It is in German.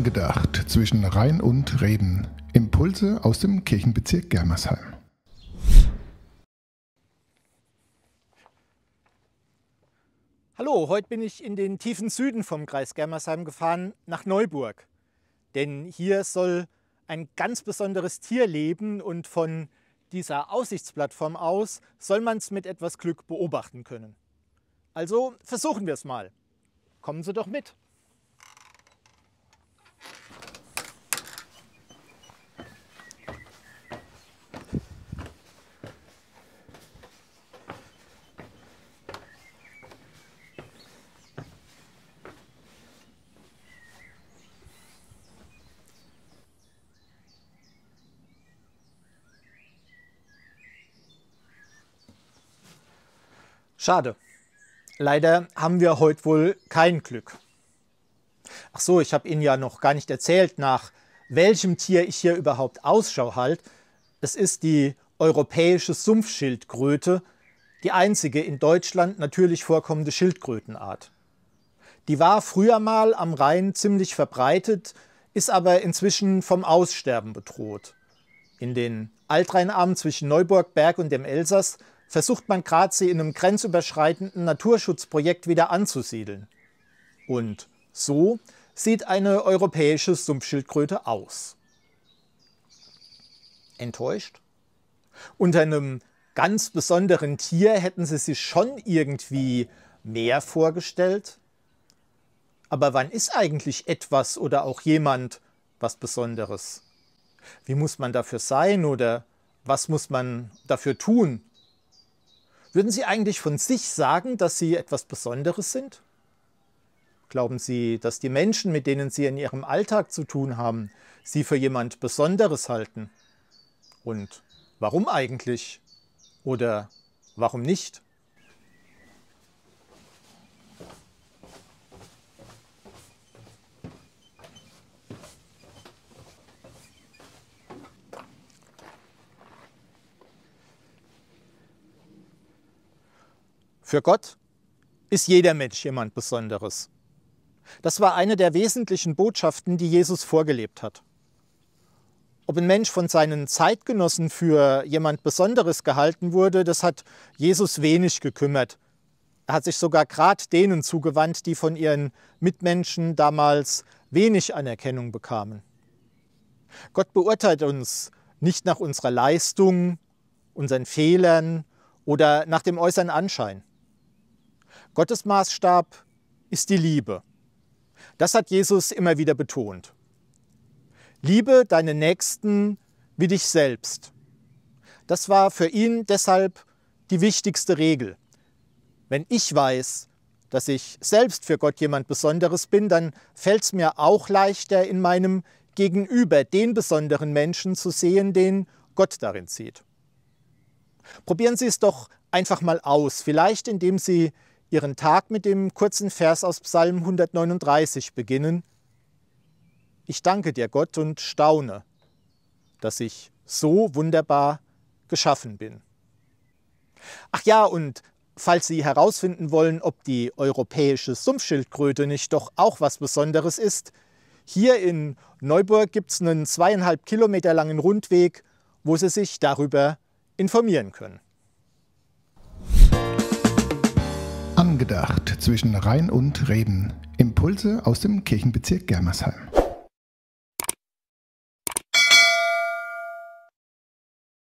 Angedacht zwischen Rhein und Reden. Impulse aus dem Kirchenbezirk Germersheim. Hallo, heute bin ich in den tiefen Süden vom Kreis Germersheim gefahren, nach Neuburg. Denn hier soll ein ganz besonderes Tier leben und von dieser Aussichtsplattform aus soll man es mit etwas Glück beobachten können. Also versuchen wir es mal. Kommen Sie doch mit. Schade. Leider haben wir heute wohl kein Glück. Ach so, ich habe Ihnen ja noch gar nicht erzählt, nach welchem Tier ich hier überhaupt Ausschau halte. Es ist die europäische Sumpfschildkröte, die einzige in Deutschland natürlich vorkommende Schildkrötenart. Die war früher mal am Rhein ziemlich verbreitet, ist aber inzwischen vom Aussterben bedroht. In den Altrheinarmen zwischen Neuburg, Berg und dem Elsass versucht man gerade, sie in einem grenzüberschreitenden Naturschutzprojekt wieder anzusiedeln. Und so sieht eine europäische Sumpfschildkröte aus. Enttäuscht? Unter einem ganz besonderen Tier hätten sie sich schon irgendwie mehr vorgestellt. Aber wann ist eigentlich etwas oder auch jemand was Besonderes? Wie muss man dafür sein oder was muss man dafür tun, würden Sie eigentlich von sich sagen, dass Sie etwas Besonderes sind? Glauben Sie, dass die Menschen, mit denen Sie in Ihrem Alltag zu tun haben, Sie für jemand Besonderes halten? Und warum eigentlich? Oder warum nicht? Für Gott ist jeder Mensch jemand Besonderes. Das war eine der wesentlichen Botschaften, die Jesus vorgelebt hat. Ob ein Mensch von seinen Zeitgenossen für jemand Besonderes gehalten wurde, das hat Jesus wenig gekümmert. Er hat sich sogar gerade denen zugewandt, die von ihren Mitmenschen damals wenig Anerkennung bekamen. Gott beurteilt uns nicht nach unserer Leistung, unseren Fehlern oder nach dem äußeren Anschein. Gottes Maßstab ist die Liebe. Das hat Jesus immer wieder betont. Liebe deine Nächsten wie dich selbst. Das war für ihn deshalb die wichtigste Regel. Wenn ich weiß, dass ich selbst für Gott jemand Besonderes bin, dann fällt es mir auch leichter, in meinem Gegenüber den besonderen Menschen zu sehen, den Gott darin sieht. Probieren Sie es doch einfach mal aus, vielleicht indem Sie ihren Tag mit dem kurzen Vers aus Psalm 139 beginnen. Ich danke dir, Gott, und staune, dass ich so wunderbar geschaffen bin. Ach ja, und falls Sie herausfinden wollen, ob die europäische Sumpfschildkröte nicht doch auch was Besonderes ist, hier in Neuburg gibt es einen zweieinhalb Kilometer langen Rundweg, wo Sie sich darüber informieren können. Angedacht zwischen Rhein und Reden. Impulse aus dem Kirchenbezirk Germersheim.